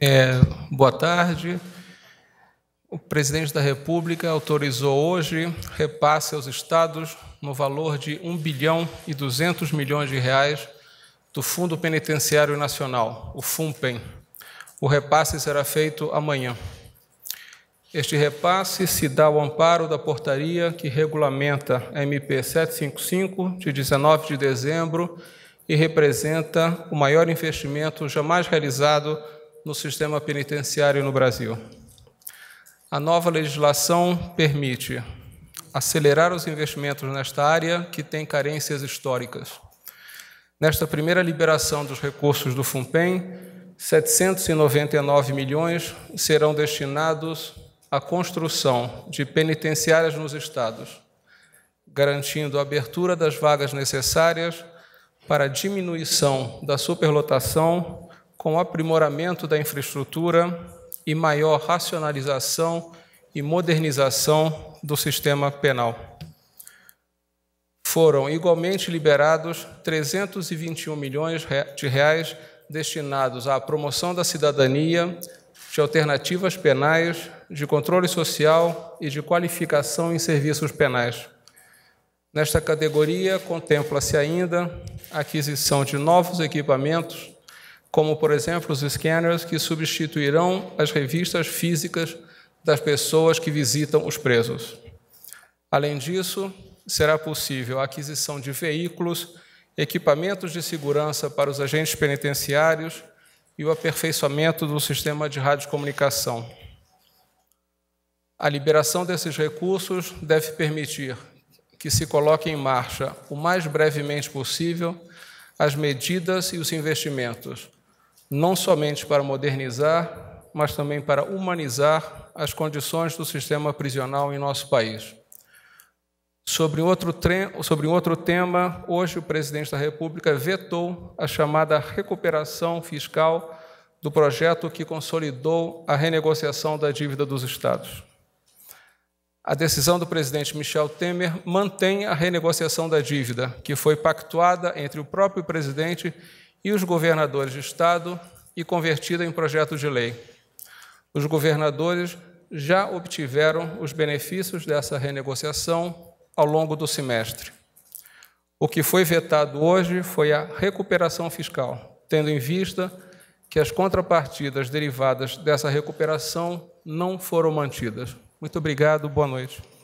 É, boa tarde. O presidente da República autorizou hoje repasse aos estados no valor de 1 bilhão e 200 milhões de reais do Fundo Penitenciário Nacional, o FUNPEN. O repasse será feito amanhã. Este repasse se dá ao amparo da portaria que regulamenta a MP 755, de 19 de dezembro, e representa o maior investimento jamais realizado no sistema penitenciário no Brasil. A nova legislação permite acelerar os investimentos nesta área que tem carências históricas. Nesta primeira liberação dos recursos do FUNPEM, 799 milhões serão destinados a construção de penitenciárias nos estados, garantindo a abertura das vagas necessárias para a diminuição da superlotação, com aprimoramento da infraestrutura e maior racionalização e modernização do sistema penal. Foram igualmente liberados 321 milhões de reais destinados à promoção da cidadania, de alternativas penais, de controle social e de qualificação em serviços penais. Nesta categoria, contempla-se ainda a aquisição de novos equipamentos, como, por exemplo, os scanners que substituirão as revistas físicas das pessoas que visitam os presos. Além disso, será possível a aquisição de veículos, equipamentos de segurança para os agentes penitenciários e o aperfeiçoamento do sistema de radiocomunicação. A liberação desses recursos deve permitir que se coloquem em marcha o mais brevemente possível as medidas e os investimentos, não somente para modernizar, mas também para humanizar as condições do sistema prisional em nosso país. Sobre outro, sobre outro tema, hoje o presidente da República vetou a chamada recuperação fiscal do projeto que consolidou a renegociação da dívida dos Estados a decisão do presidente Michel Temer mantém a renegociação da dívida, que foi pactuada entre o próprio presidente e os governadores de Estado e convertida em projeto de lei. Os governadores já obtiveram os benefícios dessa renegociação ao longo do semestre. O que foi vetado hoje foi a recuperação fiscal, tendo em vista que as contrapartidas derivadas dessa recuperação não foram mantidas. Muito obrigado, boa noite.